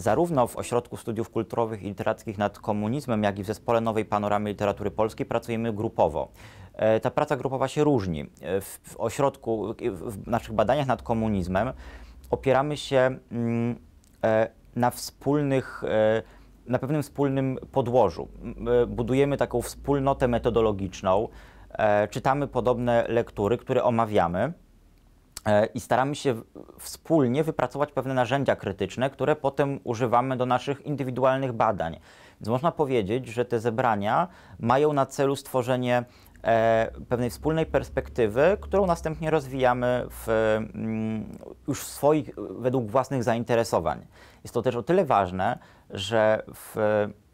Zarówno w Ośrodku Studiów Kulturowych i Literackich nad Komunizmem, jak i w Zespole Nowej Panoramy Literatury Polskiej pracujemy grupowo. E, ta praca grupowa się różni. E, w, ośrodku, e, w naszych badaniach nad komunizmem opieramy się mm, na wspólnych, na pewnym wspólnym podłożu. Budujemy taką wspólnotę metodologiczną, czytamy podobne lektury, które omawiamy. E, i staramy się wspólnie wypracować pewne narzędzia krytyczne, które potem używamy do naszych indywidualnych badań. Więc można powiedzieć, że te zebrania mają na celu stworzenie e, pewnej wspólnej perspektywy, którą następnie rozwijamy w, mm, już w swoich, według własnych zainteresowań. Jest to też o tyle ważne, że w,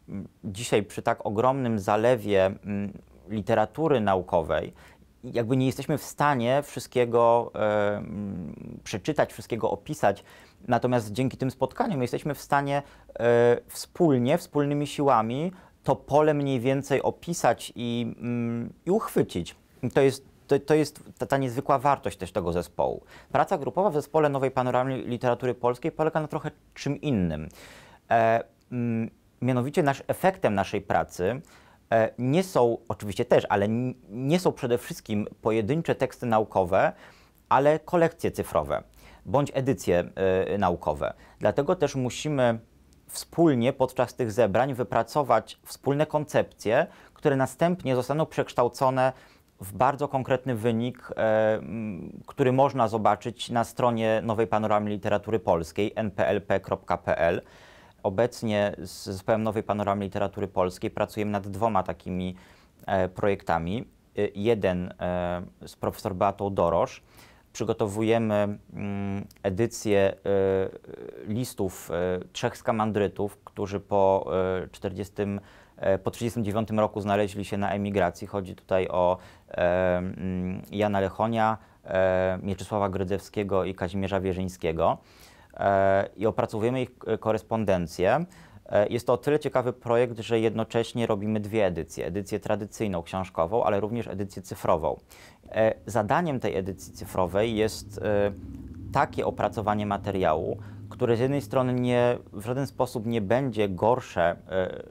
mm, dzisiaj przy tak ogromnym zalewie mm, literatury naukowej jakby nie jesteśmy w stanie wszystkiego przeczytać, wszystkiego opisać. Natomiast dzięki tym spotkaniom jesteśmy w stanie e, wspólnie, wspólnymi siłami to pole mniej więcej opisać i, mm, i uchwycić. To jest to, to, jest ta, ta, niezwykła wartość też tego zespołu. Praca grupowa w zespole Nowej Panoramy Literatury Polskiej polega na trochę czym innym. E, mianowicie nasz, efektem naszej pracy E, nie są, oczywiście też, ale nie są przede wszystkim pojedyncze teksty naukowe, ale kolekcje cyfrowe bądź edycje e, naukowe. Dlatego też musimy wspólnie podczas tych zebrań wypracować wspólne koncepcje, które następnie zostaną przekształcone w bardzo konkretny wynik, e, który można zobaczyć na stronie Nowej Panoramy Literatury Polskiej nplp.pl. Obecnie z zespołem Nowej Panoramy Literatury Polskiej pracujemy nad dwoma takimi e, projektami. E, jeden e, z profesor Beatą Dorosz. Przygotowujemy mm, edycję listów trzech skamandrytów, którzy po 40 po 1939 roku znaleźli się na emigracji. Chodzi tutaj o e, mm, Jana Lechonia, e, Mieczysława Grydzewskiego i Kazimierza Wierzyńskiego i opracowujemy ich e, korespondencję. E, jest to o tyle ciekawy projekt, że jednocześnie robimy dwie edycje. Edycję tradycyjną, książkową, ale również edycję cyfrową. E, zadaniem tej edycji cyfrowej jest takie opracowanie materiału, które z jednej strony nie, w żaden sposób nie będzie gorsze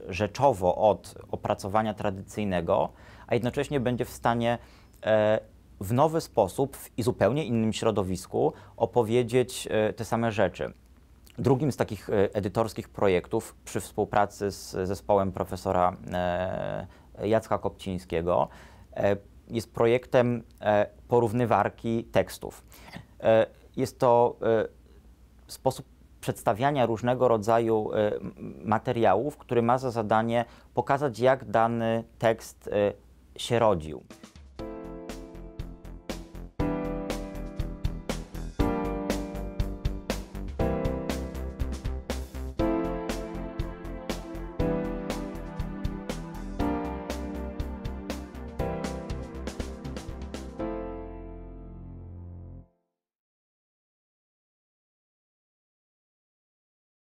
rzeczowo od opracowania tradycyjnego, a jednocześnie będzie w stanie w nowy sposób i zupełnie innym środowisku opowiedzieć e, te same rzeczy. Drugim z takich e, edytorskich projektów przy współpracy z zespołem profesora e, Jacka Kopcińskiego jest projektem porównywarki tekstów. Jest to sposób przedstawiania różnego rodzaju materiałów, który ma za zadanie pokazać, jak dany tekst się rodził.